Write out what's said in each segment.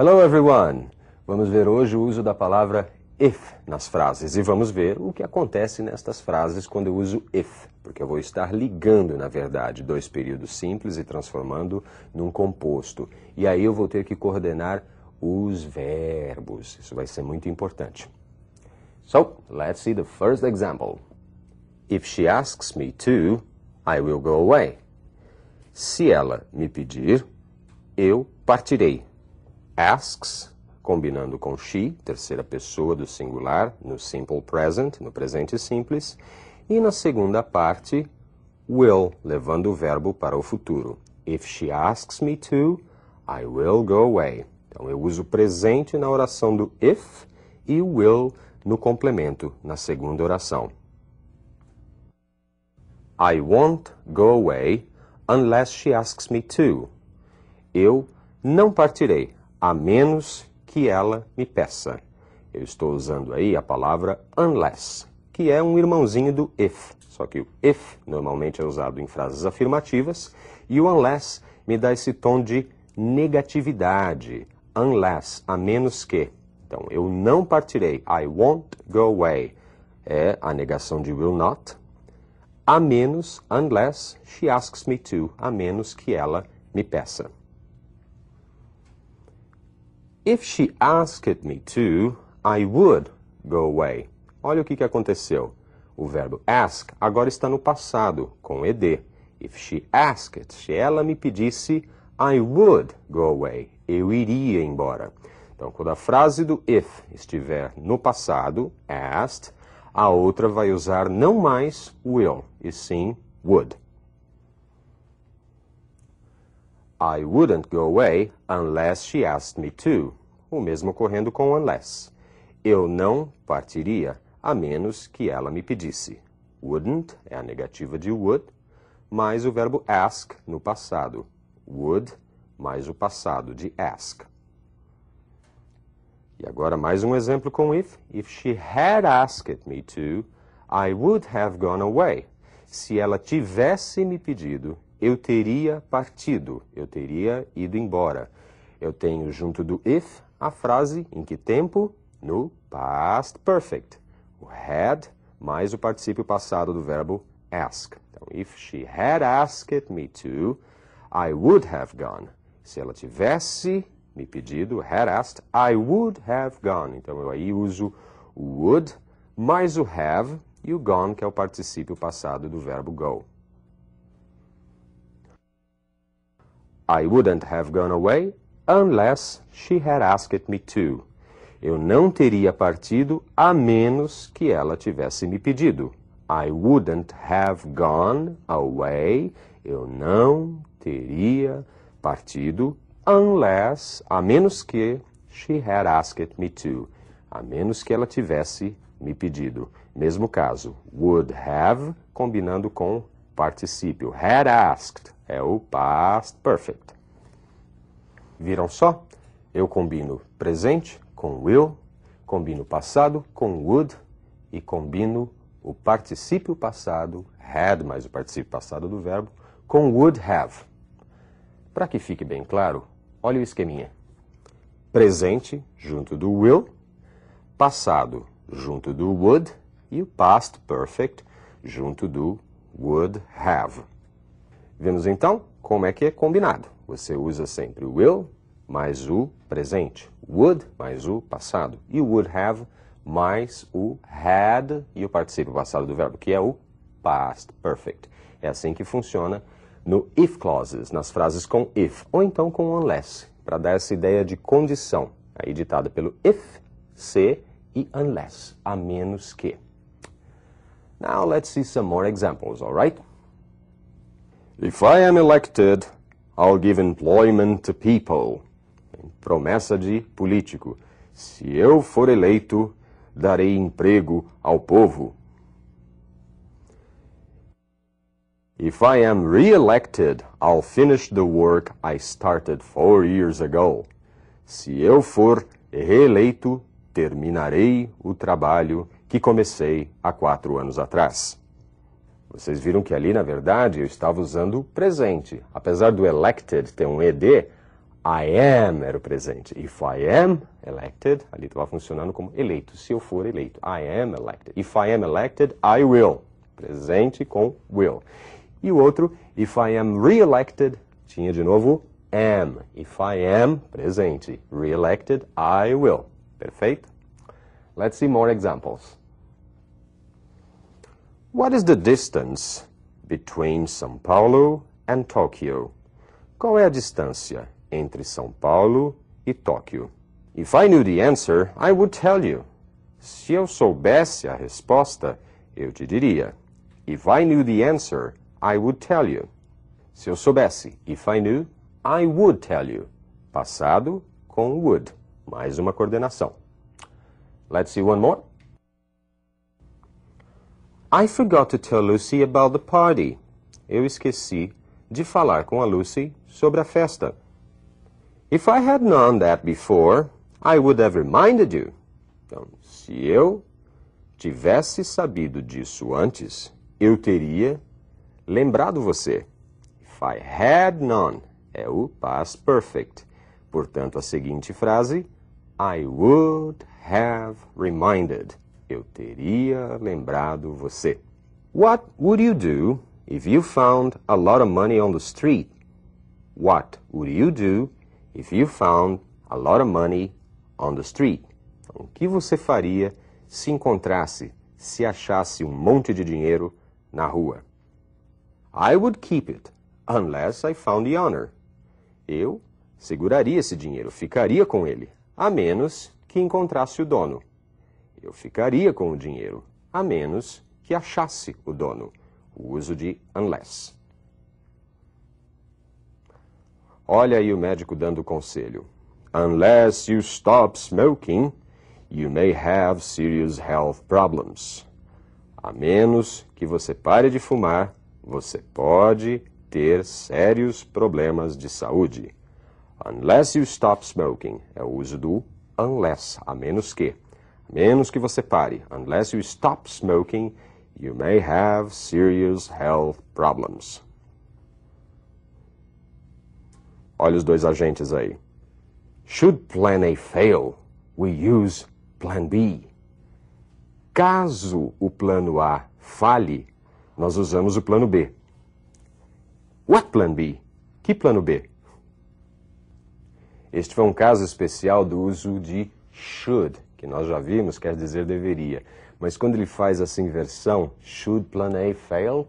Hello everyone! Vamos ver hoje o uso da palavra if nas frases e vamos ver o que acontece nestas frases quando eu uso if, porque eu vou estar ligando, na verdade, dois períodos simples e transformando num composto. E aí eu vou ter que coordenar os verbos. Isso vai ser muito importante. So, let's see the first example. If she asks me to, I will go away. Se ela me pedir, eu partirei asks, combinando com she, terceira pessoa do singular, no simple present, no presente simples, e na segunda parte, will, levando o verbo para o futuro. If she asks me to, I will go away. Então eu uso presente na oração do if e will no complemento na segunda oração. I won't go away unless she asks me to. Eu não partirei a menos que ela me peça. Eu estou usando aí a palavra unless, que é um irmãozinho do if. Só que o if normalmente é usado em frases afirmativas e o unless me dá esse tom de negatividade. Unless, a menos que. Então, eu não partirei. I won't go away. É a negação de will not. A menos, unless she asks me to. A menos que ela me peça. If she asked me to, I would go away. Olha o que, que aconteceu. O verbo ask agora está no passado, com ed. If she asked, se ela me pedisse, I would go away. Eu iria embora. Então, quando a frase do if estiver no passado, asked, a outra vai usar não mais will, e sim would. I wouldn't go away unless she asked me to o mesmo ocorrendo com unless. Eu não partiria a menos que ela me pedisse. Wouldn't é a negativa de would, mais o verbo ask no passado. Would mais o passado de ask. E agora mais um exemplo com if. If she had asked me to, I would have gone away. Se ela tivesse me pedido, eu teria partido, eu teria ido embora. Eu tenho junto do if a frase em que tempo? No past perfect. O had mais o particípio passado do verbo ask. Então, if she had asked me to, I would have gone. Se ela tivesse me pedido, had asked, I would have gone. Então, eu aí uso o would mais o have e o gone, que é o particípio passado do verbo go. I wouldn't have gone away unless she had asked me to. Eu não teria partido a menos que ela tivesse me pedido. I wouldn't have gone away. Eu não teria partido unless, a menos que she had asked me to. A menos que ela tivesse me pedido. Mesmo caso, would have combinando com particípio. Had asked é o past perfect. Viram só? Eu combino presente com will, combino passado com would e combino o particípio passado, had mais o particípio passado do verbo, com would have. Para que fique bem claro, olha o esqueminha. Presente junto do will, passado junto do would e o past perfect junto do would have. Vemos então como é que é combinado você usa sempre o will mais o presente, would mais o passado e would have mais o had e o particípio passado do verbo, que é o past perfect. É assim que funciona no if clauses, nas frases com if, ou então com unless, para dar essa ideia de condição, aí ditada pelo if, se e unless, a menos que. Now let's see some more examples, all right? If I am elected, I'll give employment to people. Promessa de político. Se eu for eleito, darei emprego ao povo. If I am re-elected, I'll finish the work I started four years ago. Se eu for reeleito, terminarei o trabalho que comecei há quatro anos atrás. Vocês viram que ali, na verdade, eu estava usando o presente. Apesar do elected ter um ED, I am era o presente. If I am elected, ali estava funcionando como eleito. Se eu for eleito, I am elected. If I am elected, I will. Presente com will. E o outro, if I am re-elected, tinha de novo am. If I am, presente. Re-elected, I will. Perfeito? Let's see more examples. What is the distance between São Paulo and Tokyo? Qual é a distância entre São Paulo e Tóquio? If I knew the answer, I would tell you. Se eu soubesse a resposta, eu te diria. If I knew the answer, I would tell you. Se eu soubesse, if I knew, I would tell you. Passado com would. Mais uma coordenação. Let's see one more. I forgot to tell Lucy about the party. Eu esqueci de falar com a Lucy sobre a festa. If I had known that before, I would have reminded you. Então, se eu tivesse sabido disso antes, eu teria lembrado você. If I had known é o past perfect. Portanto, a seguinte frase, I would have reminded eu teria lembrado você. What would you do if you found a lot of money on the street? What would you do if you found a lot of money on the street? o que você faria se encontrasse, se achasse um monte de dinheiro na rua? I would keep it unless I found the honor. Eu seguraria esse dinheiro, ficaria com ele, a menos que encontrasse o dono. Eu ficaria com o dinheiro, a menos que achasse o dono. O uso de unless. Olha aí o médico dando conselho. Unless you stop smoking, you may have serious health problems. A menos que você pare de fumar, você pode ter sérios problemas de saúde. Unless you stop smoking é o uso do unless, a menos que menos que você pare. Unless you stop smoking, you may have serious health problems. Olha os dois agentes aí. Should Plan A fail, we use Plan B. Caso o plano A fale, nós usamos o plano B. What Plan B? Que plano B? Este foi um caso especial do uso de should que nós já vimos, quer dizer deveria. Mas quando ele faz essa inversão, should plan A fail,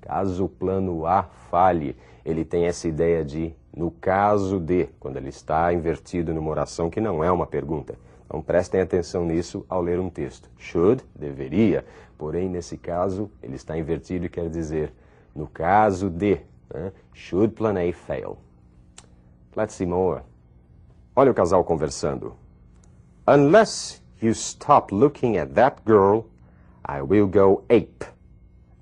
caso o plano A falhe, ele tem essa ideia de no caso de, quando ele está invertido numa oração que não é uma pergunta. Então prestem atenção nisso ao ler um texto. Should, deveria, porém nesse caso ele está invertido e quer dizer no caso de. Né? Should plan A fail. Let's see more. Olha o casal conversando. Unless you stop looking at that girl, I will go ape.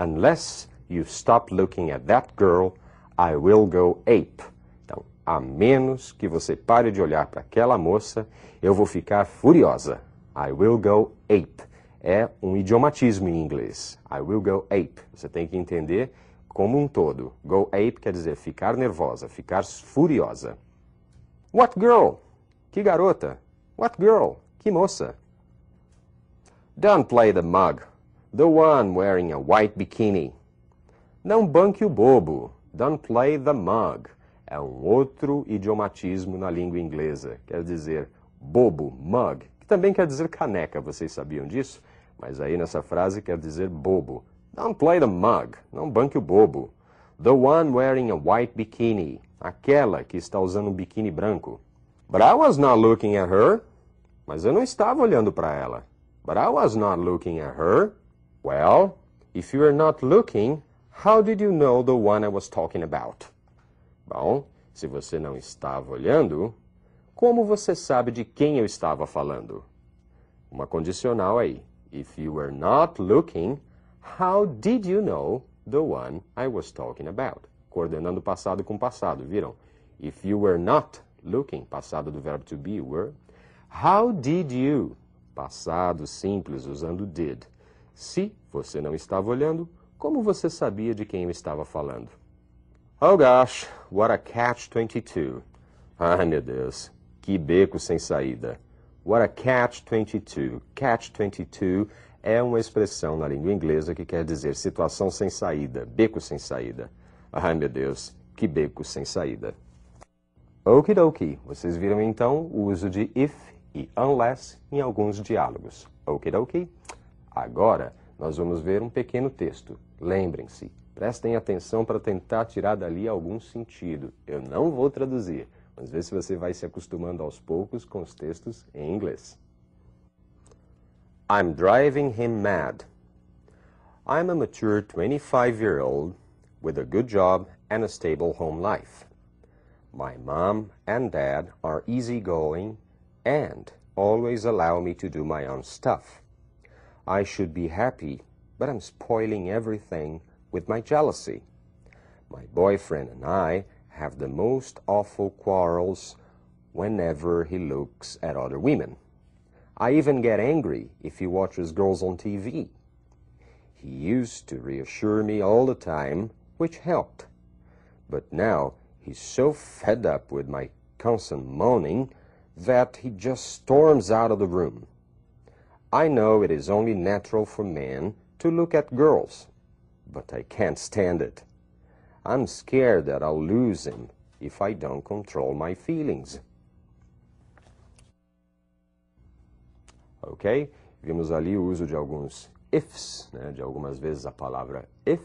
Unless you stop looking at that girl, I will go ape. Então, a menos que você pare de olhar para aquela moça, eu vou ficar furiosa. I will go ape. É um idiomatismo em inglês. I will go ape. Você tem que entender como um todo. Go ape quer dizer ficar nervosa, ficar furiosa. What girl? Que garota? What girl? Que moça? Don't play the mug. The one wearing a white bikini. Não banque o bobo. Don't play the mug. É um outro idiomatismo na língua inglesa. Quer dizer bobo, mug, que também quer dizer caneca, vocês sabiam disso? Mas aí nessa frase quer dizer bobo. Don't play the mug. Não banque o bobo. The one wearing a white bikini. Aquela que está usando um biquíni branco. But I was not looking at her. Mas eu não estava olhando para ela. But I was not looking at her. Well, if you were not looking, how did you know the one I was talking about? Bom, se você não estava olhando, como você sabe de quem eu estava falando? Uma condicional aí. If you were not looking, how did you know the one I was talking about? Coordenando passado com passado, viram? If you were not looking, passado do verbo to be, were. How did you? Passado simples usando did. Se você não estava olhando, como você sabia de quem eu estava falando? Oh gosh, what a catch 22. Ai meu Deus, que beco sem saída. What a catch 22. Catch 22 é uma expressão na língua inglesa que quer dizer situação sem saída, beco sem saída. Ai meu Deus, que beco sem saída. Okidoki. Vocês viram então o uso de if e unless em alguns diálogos. Okidoki. Agora nós vamos ver um pequeno texto. Lembrem-se, prestem atenção para tentar tirar dali algum sentido. Eu não vou traduzir, mas vê se você vai se acostumando aos poucos com os textos em inglês. I'm driving him mad. I'm a mature 25 year old with a good job and a stable home life. My mom and dad are easygoing and always allow me to do my own stuff. I should be happy, but I'm spoiling everything with my jealousy. My boyfriend and I have the most awful quarrels whenever he looks at other women. I even get angry if he watches girls on TV. He used to reassure me all the time, which helped. But now He's so fed up with my constant moaning that he just storms out of the room. I know it is only natural for men to look at girls, but I can't stand it. I'm scared that I'll lose him if I don't control my feelings. Ok? Vimos ali o uso de alguns ifs, né? de algumas vezes a palavra if,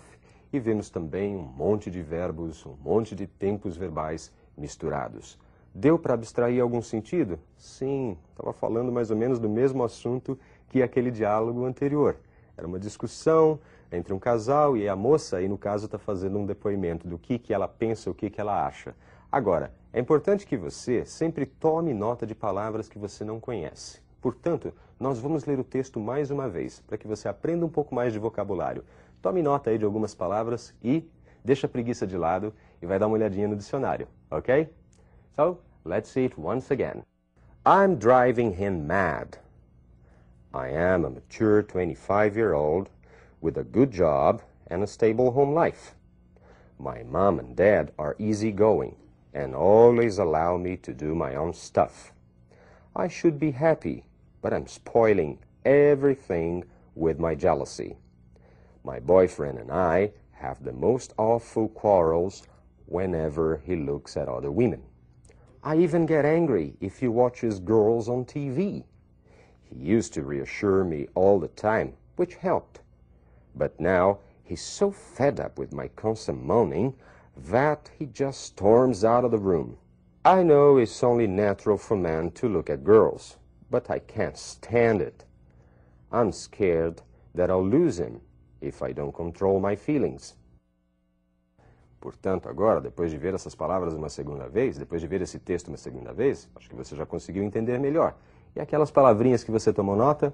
e vemos também um monte de verbos, um monte de tempos verbais misturados. Deu para abstrair algum sentido? Sim, estava falando mais ou menos do mesmo assunto que aquele diálogo anterior. Era uma discussão entre um casal e a moça, e no caso está fazendo um depoimento do que, que ela pensa, o que, que ela acha. Agora, é importante que você sempre tome nota de palavras que você não conhece. Portanto, nós vamos ler o texto mais uma vez, para que você aprenda um pouco mais de vocabulário. Tome nota aí de algumas palavras e deixa a preguiça de lado e vai dar uma olhadinha no dicionário, ok? So, let's see it once again. I'm driving him mad. I am a mature 25-year-old with a good job and a stable home life. My mom and dad are easygoing and always allow me to do my own stuff. I should be happy but I'm spoiling everything with my jealousy. My boyfriend and I have the most awful quarrels whenever he looks at other women. I even get angry if he watches girls on TV. He used to reassure me all the time, which helped. But now he's so fed up with my constant moaning that he just storms out of the room. I know it's only natural for men to look at girls, but I can't stand it. I'm scared that I'll lose him if I don't control my feelings. Portanto, agora, depois de ver essas palavras uma segunda vez, depois de ver esse texto uma segunda vez, acho que você já conseguiu entender melhor. E aquelas palavrinhas que você tomou nota,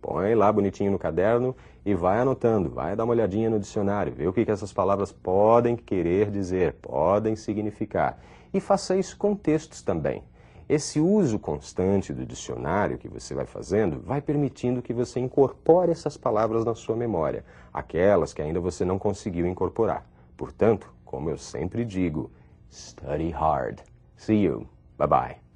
põe lá bonitinho no caderno e vai anotando, vai dar uma olhadinha no dicionário, ver o que, que essas palavras podem querer dizer, podem significar. E faça isso com textos também. Esse uso constante do dicionário que você vai fazendo vai permitindo que você incorpore essas palavras na sua memória, aquelas que ainda você não conseguiu incorporar. Portanto, como eu sempre digo, study hard. See you. Bye bye.